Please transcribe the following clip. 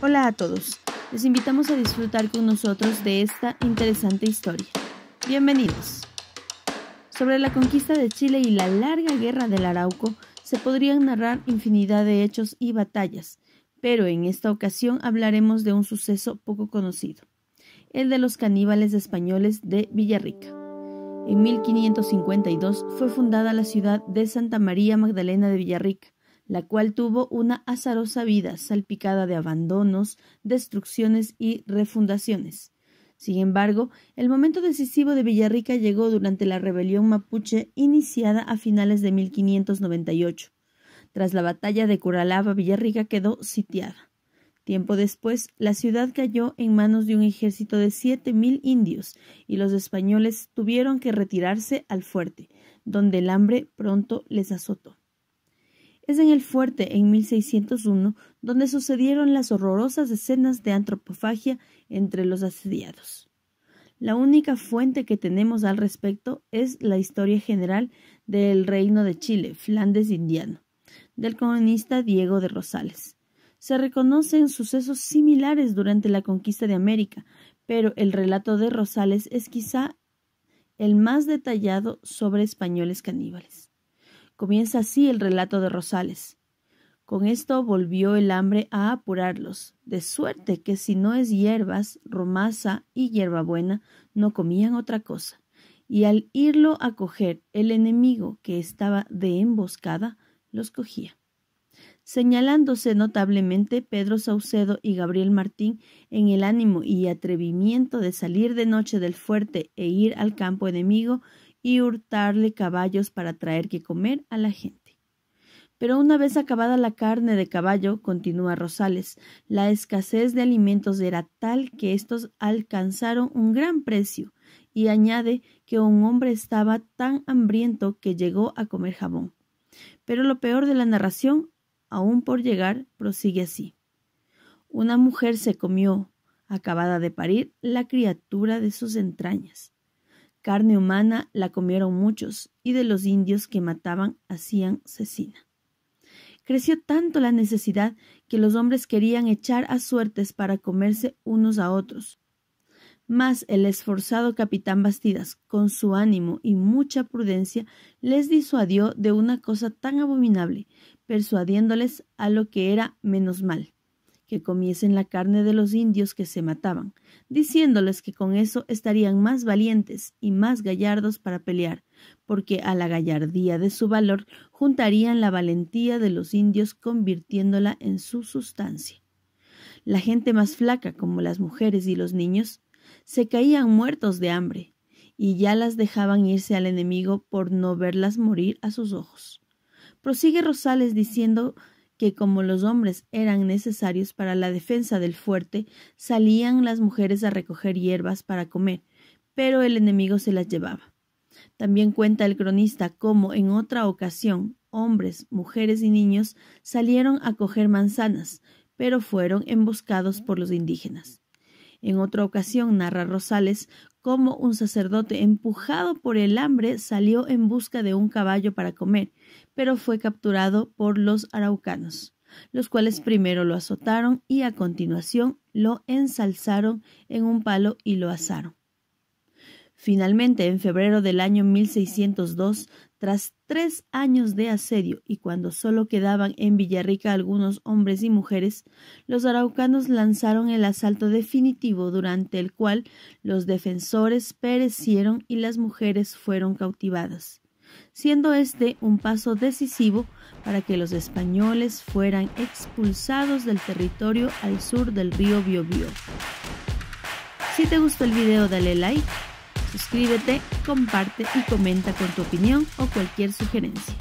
Hola a todos, les invitamos a disfrutar con nosotros de esta interesante historia. Bienvenidos. Sobre la conquista de Chile y la larga guerra del Arauco se podrían narrar infinidad de hechos y batallas, pero en esta ocasión hablaremos de un suceso poco conocido, el de los caníbales españoles de Villarrica. En 1552 fue fundada la ciudad de Santa María Magdalena de Villarrica, la cual tuvo una azarosa vida salpicada de abandonos, destrucciones y refundaciones. Sin embargo, el momento decisivo de Villarrica llegó durante la rebelión mapuche iniciada a finales de 1598. Tras la batalla de Curalaba, Villarrica quedó sitiada. Tiempo después, la ciudad cayó en manos de un ejército de siete mil indios y los españoles tuvieron que retirarse al fuerte, donde el hambre pronto les azotó. Es en el fuerte en 1601 donde sucedieron las horrorosas escenas de antropofagia entre los asediados. La única fuente que tenemos al respecto es la historia general del Reino de Chile, Flandes Indiano, del colonista Diego de Rosales. Se reconocen sucesos similares durante la conquista de América, pero el relato de Rosales es quizá el más detallado sobre españoles caníbales. Comienza así el relato de Rosales. Con esto volvió el hambre a apurarlos, de suerte que si no es hierbas, romaza y hierbabuena, no comían otra cosa. Y al irlo a coger, el enemigo que estaba de emboscada los cogía. Señalándose notablemente Pedro Saucedo y Gabriel Martín en el ánimo y atrevimiento de salir de noche del fuerte e ir al campo enemigo, y hurtarle caballos para traer que comer a la gente. Pero una vez acabada la carne de caballo, continúa Rosales, la escasez de alimentos era tal que estos alcanzaron un gran precio, y añade que un hombre estaba tan hambriento que llegó a comer jabón. Pero lo peor de la narración, aún por llegar, prosigue así. Una mujer se comió, acabada de parir, la criatura de sus entrañas. Carne humana la comieron muchos, y de los indios que mataban hacían cecina. Creció tanto la necesidad que los hombres querían echar a suertes para comerse unos a otros. Mas el esforzado capitán Bastidas, con su ánimo y mucha prudencia, les disuadió de una cosa tan abominable, persuadiéndoles a lo que era menos mal que comiesen la carne de los indios que se mataban, diciéndoles que con eso estarían más valientes y más gallardos para pelear, porque a la gallardía de su valor juntarían la valentía de los indios convirtiéndola en su sustancia. La gente más flaca, como las mujeres y los niños, se caían muertos de hambre, y ya las dejaban irse al enemigo por no verlas morir a sus ojos. Prosigue Rosales diciendo que como los hombres eran necesarios para la defensa del fuerte, salían las mujeres a recoger hierbas para comer, pero el enemigo se las llevaba. También cuenta el cronista cómo en otra ocasión hombres, mujeres y niños salieron a coger manzanas, pero fueron emboscados por los indígenas. En otra ocasión narra Rosales como un sacerdote empujado por el hambre salió en busca de un caballo para comer, pero fue capturado por los araucanos, los cuales primero lo azotaron y a continuación lo ensalzaron en un palo y lo asaron. Finalmente, en febrero del año 1602, tras tres años de asedio y cuando solo quedaban en Villarrica algunos hombres y mujeres, los araucanos lanzaron el asalto definitivo durante el cual los defensores perecieron y las mujeres fueron cautivadas, siendo este un paso decisivo para que los españoles fueran expulsados del territorio al sur del río Biobío. Si te gustó el video dale like Suscríbete, comparte y comenta con tu opinión o cualquier sugerencia.